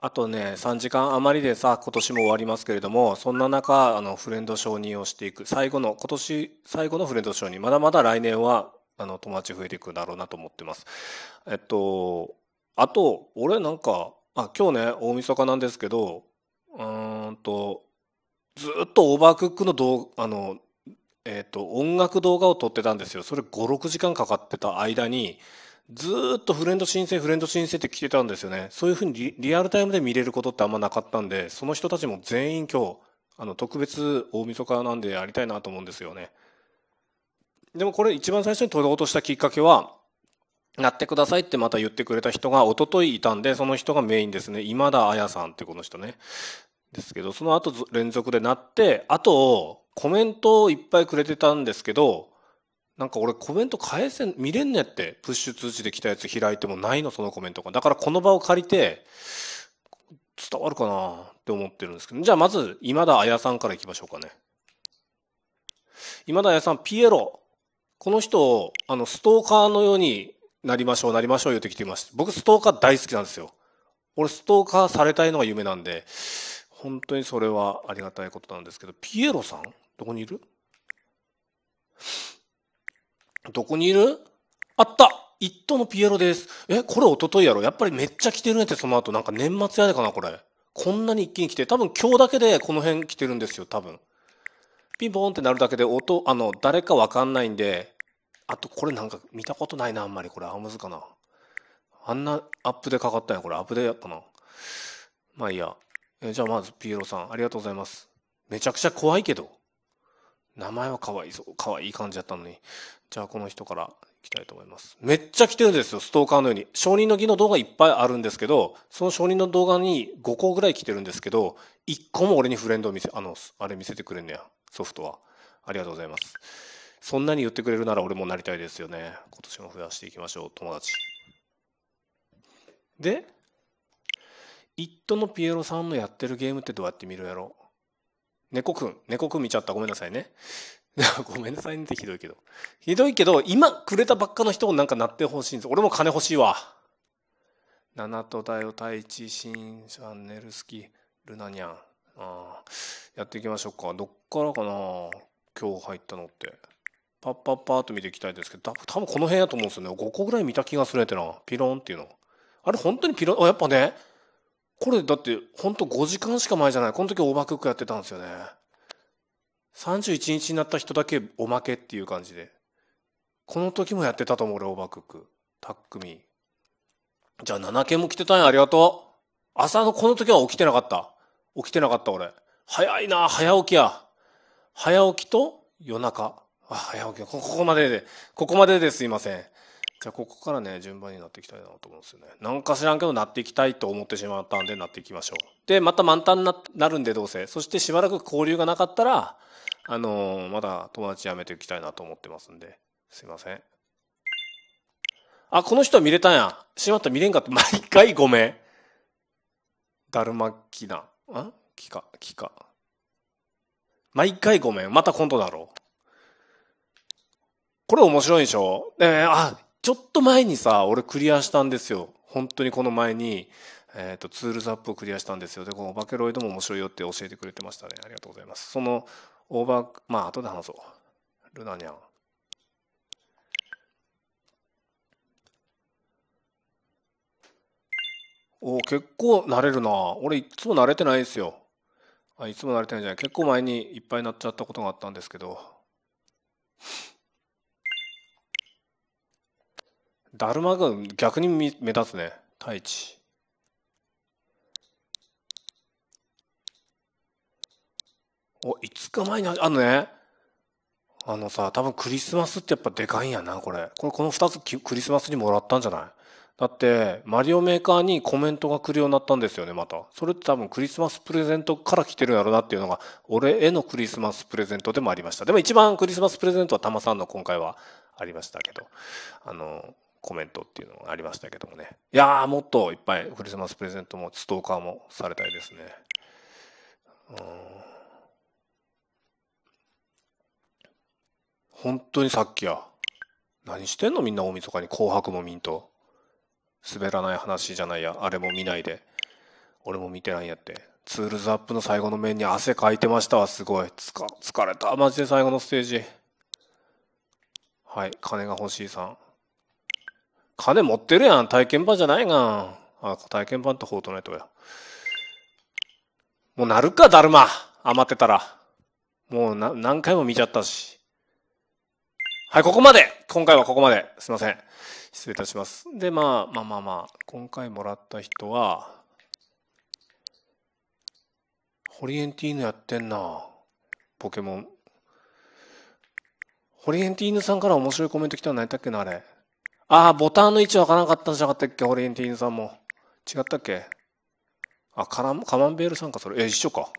あとね3時間余りでさ今年も終わりますけれどもそんな中あのフレンド承認をしていく最後の今年最後のフレンド承認まだまだ来年はあの友達増えていくだろうなと思ってます。えっとあと俺なんかあ今日ね大晦日なんですけどうーんとずっとオーバークックの動あのえっと音楽動画を撮ってたんですよそれ56時間かかってた間にずっとフレンド申請フレンド申請って来てたんですよねそういうふうにリアルタイムで見れることってあんまなかったんでその人たちも全員今日あの特別大晦日なんでやりたいなと思うんですよねでもこれ一番最初に取ろうとしたきっかけはなってくださいってまた言ってくれた人が一昨日いたんでその人がメインですね今田彩さんってこの人ねですけどその後連続でなってあとコメントをいっぱいくれてたんですけどなんか俺コメント返せん、見れんねって、プッシュ通知で来たやつ開いてもないの、そのコメントが。だからこの場を借りて、伝わるかなって思ってるんですけど。じゃあまず、今田彩さんから行きましょうかね。今田彩さん、ピエロ。この人、あの、ストーカーのようになりましょう、なりましょう言ってきていまして。僕、ストーカー大好きなんですよ。俺、ストーカーされたいのが夢なんで、本当にそれはありがたいことなんですけど、ピエロさんどこにいるどこにいるあった一等のピエロです。え、これおとといやろやっぱりめっちゃ来てるねってその後なんか年末やでかなこれ。こんなに一気に来て、多分今日だけでこの辺来てるんですよ、多分。ピンポーンってなるだけで音、あの、誰かわかんないんで、あとこれなんか見たことないな、あんまりこれ。アームズかな。あんなアップでかかったんや、これ。アップでやったな。まあいいや。えじゃあまずピエロさん、ありがとうございます。めちゃくちゃ怖いけど。名前は可愛いぞ。可愛い感じだったのに。じゃあこの人から行きたいと思います。めっちゃ来てるんですよ、ストーカーのように。証人の儀の動画いっぱいあるんですけど、その証人の動画に5個ぐらい来てるんですけど、1個も俺にフレンドを見せ、あの、あれ見せてくれんねや、ソフトは。ありがとうございます。そんなに言ってくれるなら俺もなりたいですよね。今年も増やしていきましょう、友達。で、イットのピエロさんのやってるゲームってどうやって見るやろ猫くん、猫くん見ちゃった。ごめんなさいね。ごめんなさいねってひどいけど。ひどいけど、今くれたばっかの人をなんかなってほしいんです。俺も金欲しいわ。七とだよ、太一、しんャン、ネルスキ、ルナニャン。あやっていきましょうか。どっからかな今日入ったのって。パッパッパーと見ていきたいですけど、多分この辺やと思うんですよね。5個ぐらい見た気がするってな。ピロンっていうの。あれ本当にピロン、あ、やっぱね、これだってほんと5時間しか前じゃない。この時オーバークックやってたんですよね。31日になった人だけおまけっていう感じで。この時もやってたと思う、俺、オーバークック。タックミじゃあ7件も来てたんや、ありがとう。朝のこの時は起きてなかった。起きてなかった、俺。早いな、早起きや。早起きと夜中。あ、早起き。ここまでで、ここまでですいません。じゃあここからね順番になっていきたいなと思うんですよね何か知らんけどなっていきたいと思ってしまったんでなっていきましょうでまた満タンになるんでどうせそしてしばらく交流がなかったらあのー、まだ友達やめていきたいなと思ってますんですいませんあこの人は見れたんやしまった見れんかった毎回ごめんだるまきなあきかきか毎回ごめんまた今度だろうこれ面白いでしょえー、あ、ちょっと前にさ、俺クリアしたんですよ。本当にこの前に、えっ、ー、と、ツールズアップをクリアしたんですよ。で、このオバケロイドも面白いよって教えてくれてましたね。ありがとうございます。その、オーバー、まあ、後で話そう。ルナニャン。お結構慣れるな俺いつも慣れてないですよあいつも慣れてないじゃない結構前にいっぱいなっちゃったことがあったんですけどだるまが逆に目立つね太一お5日前にあのねあのさ多分クリスマスってやっぱでかいんやなこれこれこの2つクリスマスにもらったんじゃないだってマリオメーカーにコメントが来るようになったんですよねまたそれって多分クリスマスプレゼントから来てるんやろうなっていうのが俺へのクリスマスプレゼントでもありましたでも一番クリスマスプレゼントはタマさんの今回はありましたけどあのコメントっていうのがありましたけどもねいやーもっといっぱいクリスマスプレゼントもストーカーもされたいですねうん本当にさっきや何してんのみんな大晦日に紅白も見んと滑らない話じゃないやあれも見ないで俺も見てないんやってツールズアップの最後の面に汗かいてましたわすごいつか疲れたマジで最後のステージはい金が欲しいさん金持ってるやん。体験版じゃないがあ、体験版ってフォートナイトや。もうなるか、だるま。余ってたら。もうな、何回も見ちゃったし。はい、ここまで今回はここまで。すいません。失礼いたします。で、まあ、まあまあまあ、今回もらった人は、ホリエンティーヌやってんな。ポケモン。ホリエンティーヌさんから面白いコメント来たの何やったっけな、あれ。ああ、ボタンの位置わからなかったんじゃなかったっけホリエンティーンさんも。違ったっけあ、カラカマンベールさんか、それ。え、一緒か。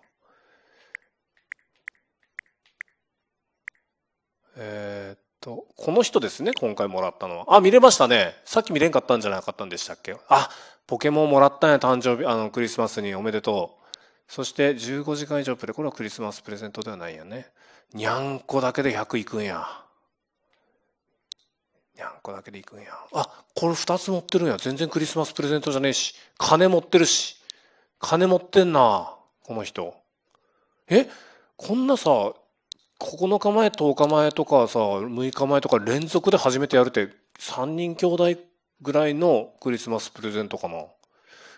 えー、っと、この人ですね、今回もらったのは。あ、見れましたね。さっき見れんかったんじゃなかったんでしたっけあ、ポケモンもらったんや、誕生日、あの、クリスマスにおめでとう。そして15時間以上プレ、これはクリスマスプレゼントではないやね。にゃんこだけで100いくんや。にゃんこだけで行くんや。あ、これ二つ持ってるんや。全然クリスマスプレゼントじゃねえし。金持ってるし。金持ってんな。この人。えこんなさ、9日前、10日前とかさ、6日前とか連続で初めてやるって、3人兄弟ぐらいのクリスマスプレゼントかな。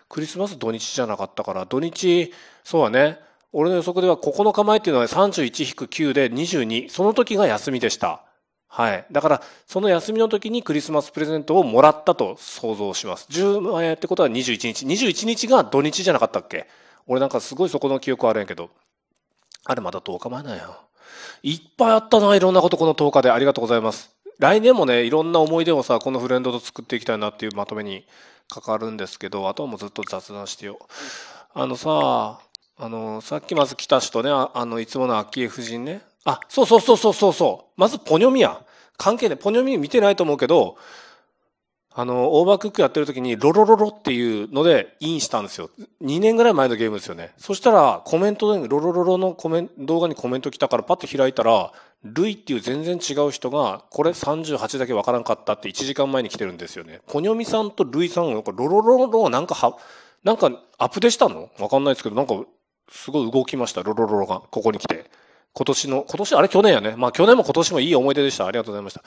クリスマス土日じゃなかったから、土日、そうだね。俺の予測では9日前っていうのは31-9で22。その時が休みでした。はい。だから、その休みの時にクリスマスプレゼントをもらったと想像します。10、え円ってことは21日。21日が土日じゃなかったっけ俺なんかすごいそこの記憶あるんやけど。あれまだ10日前なんや。いっぱいあったな、いろんなことこの10日で。ありがとうございます。来年もね、いろんな思い出をさ、このフレンドと作っていきたいなっていうまとめにかかるんですけど、あとはもうずっと雑談してよ。あのさ、あの、さっきまず来た人ね、あの、いつもの昭恵夫人ね、あ、そうそうそうそうそうそう。まずポニョミや。関係ない。ポニョミ見てないと思うけど、あの、オーバークックやってる時に、ロロロロっていうので、インしたんですよ。2年ぐらい前のゲームですよね。そしたら、コメントで、ロロロロのコメン動画にコメント来たから、パッと開いたら、ルイっていう全然違う人が、これ38だけわからんかったって1時間前に来てるんですよね。ポニョミさんとルイさんが、ロロロロなんかは、なんかアップデしたのわかんないですけど、なんか、すごい動きました、ロロロロが、ここに来て。今年の、今年、あれ去年やね。まあ去年も今年もいい思い出でした。ありがとうございました。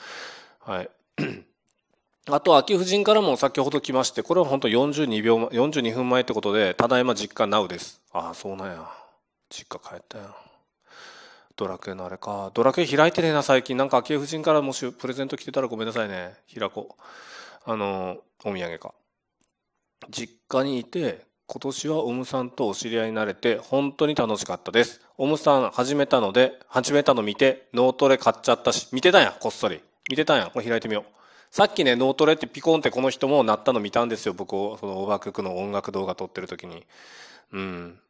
はい。あと、秋夫人からも先ほど来まして、これは本当42秒、42分前ってことで、ただいま実家 NOW です。ああ、そうなんや。実家帰ったよ。ドラクエのあれか。ドラクエ開いてねえな、最近。なんか、秋夫人からもしプレゼント来てたらごめんなさいね。平こあの、お土産か。実家にいて、今年はオムさんとお知り合いになれて本当に楽しかったです。オムさん始めたので、始めたの見て脳トレ買っちゃったし、見てたんや、こっそり。見てたんや、これ開いてみよう。さっきね、脳トレってピコンってこの人もなったの見たんですよ。僕を、そのオーバークックの音楽動画撮ってる時に。うん。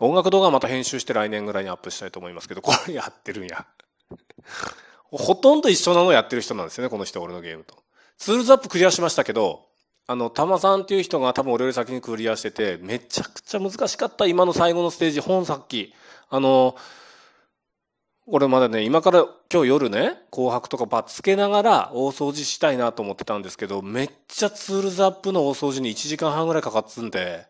音楽動画また編集して来年ぐらいにアップしたいと思いますけど、これやってるんや。ほとんど一緒なのやってる人なんですよね、この人、俺のゲームと。ツールズアップクリアしましたけど、あの、たまさんっていう人が多分俺より先にクリアしてて、めちゃくちゃ難しかった、今の最後のステージ、本さっき。あの、俺まだね、今から今日夜ね、紅白とかばっつけながら大掃除したいなと思ってたんですけど、めっちゃツールズアップの大掃除に1時間半ぐらいかかってんで、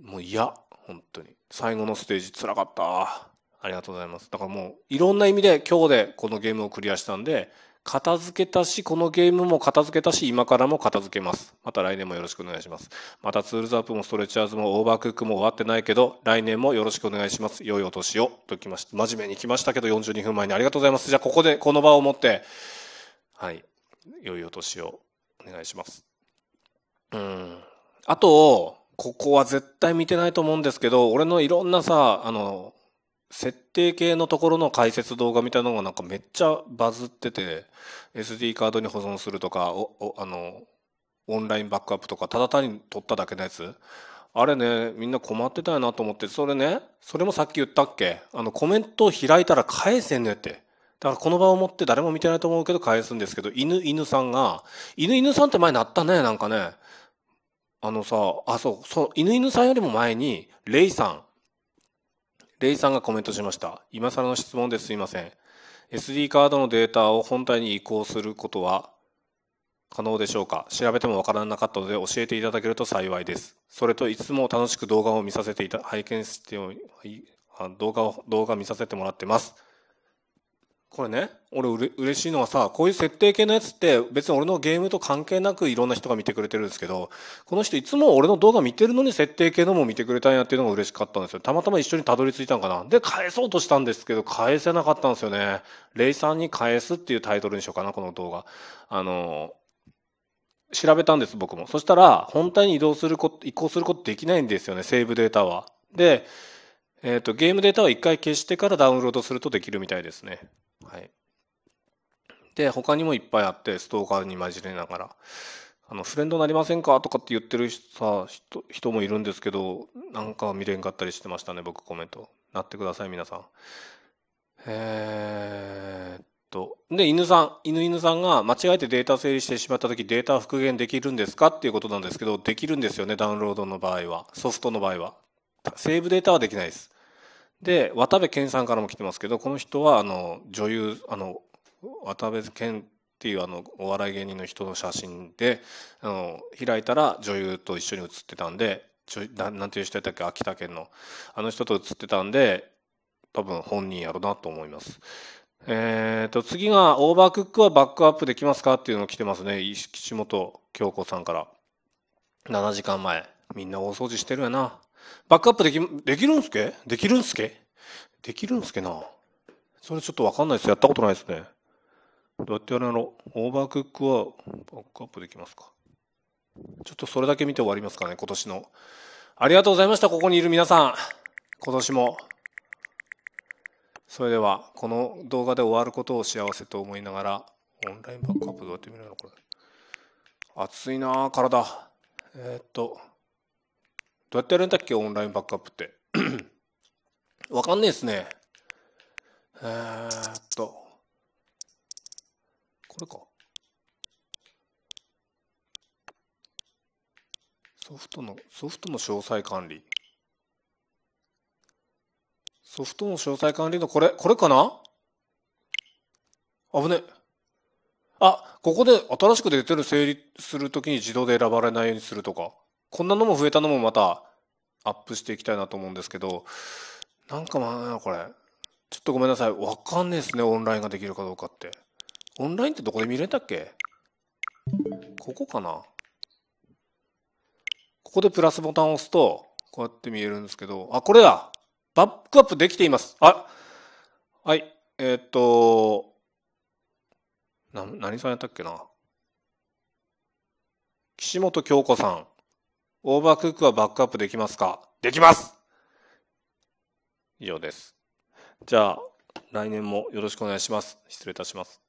もう嫌、本当に。最後のステージ辛かった。ありがとうございます。だからもう、いろんな意味で今日でこのゲームをクリアしたんで、片付けたし、このゲームも片付けたし、今からも片付けます。また来年もよろしくお願いします。またツールズアップもストレッチャーズもオーバークックも終わってないけど、来年もよろしくお願いします。良いお年を。ときました。真面目に来ましたけど、42分前にありがとうございます。じゃあ、ここで、この場を持って、はい。良いお年をお願いします。うん。あと、ここは絶対見てないと思うんですけど、俺のいろんなさ、あの、設定系のところの解説動画みたいなのがなんかめっちゃバズってて SD カードに保存するとかおあのオンラインバックアップとかただ単に撮っただけのやつあれねみんな困ってたよなと思ってそれねそれもさっき言ったっけあのコメントを開いたら返せんねってだからこの場を持って誰も見てないと思うけど返すんですけど犬犬さんが犬犬さんって前なったねなんかねあのさあそうそう犬犬さんよりも前にレイさんレイさんがコメントしました。今更の質問ですいません。SD カードのデータを本体に移行することは可能でしょうか調べてもわからなかったので教えていただけると幸いです。それといつも楽しく動画を見させていた、拝見して、はい、動画を、動画見させてもらってます。これね、俺うれ嬉しいのはさ、こういう設定系のやつって別に俺のゲームと関係なくいろんな人が見てくれてるんですけど、この人いつも俺の動画見てるのに設定系のも見てくれたんやっていうのが嬉しかったんですよ。たまたま一緒にたどり着いたんかな。で、返そうとしたんですけど、返せなかったんですよね。レイさんに返すっていうタイトルにしようかな、この動画。あの、調べたんです、僕も。そしたら、本体に移動すること、移行することできないんですよね、セーブデータは。で、えっ、ー、と、ゲームデータは一回消してからダウンロードするとできるみたいですね。はい。で、他にもいっぱいあって、ストーカーに混じりながら、あの、フレンドなりませんかとかって言ってるさ、人人もいるんですけど、なんか見れんかったりしてましたね、僕コメント。なってください、皆さん。えー、っと、で、犬さん、犬犬さんが間違えてデータ整理してしまった時、データ復元できるんですかっていうことなんですけど、できるんですよね、ダウンロードの場合は。ソフトの場合は。セーブデータはできないです。で渡部健さんからも来てますけどこの人はあの女優あの渡部健っていうあのお笑い芸人の人の写真であの開いたら女優と一緒に写ってたんで何ていう人やったっけ秋田県のあの人と写ってたんで多分本人やろなと思います。えっ、ー、と次が「オーバークックはバックアップできますか?」っていうの来てますね岸本京子さんから7時間前みんな大掃除してるやな。バックアップでき、できるんすけできるんすけできるんすけなそれちょっとわかんないです。やったことないですね。どうやってやるのオーバークックはバックアップできますかちょっとそれだけ見て終わりますかね、今年の。ありがとうございました、ここにいる皆さん。今年も。それでは、この動画で終わることを幸せと思いながら、オンラインバックアップどうやって見るのこれ。暑いな体。えー、っと。どうやってやるんだっけオンラインバックアップって。わかんねえっすね。えー、っと。これか。ソフトの、ソフトの詳細管理。ソフトの詳細管理のこれ、これかな危ね。あ、ここで新しく出てる整理するときに自動で選ばれないようにするとか。こんなのも増えたのもまたアップしていきたいなと思うんですけど、なんかまあ、これ。ちょっとごめんなさい。わかんないですね。オンラインができるかどうかって。オンラインってどこで見れたっけここかなここでプラスボタンを押すと、こうやって見えるんですけど、あ、これだバックアップできています。あはい。えー、っと、な、何さんやったっけな岸本京子さん。オーバークックはバックアップできますかできます以上です。じゃあ、来年もよろしくお願いします。失礼いたします。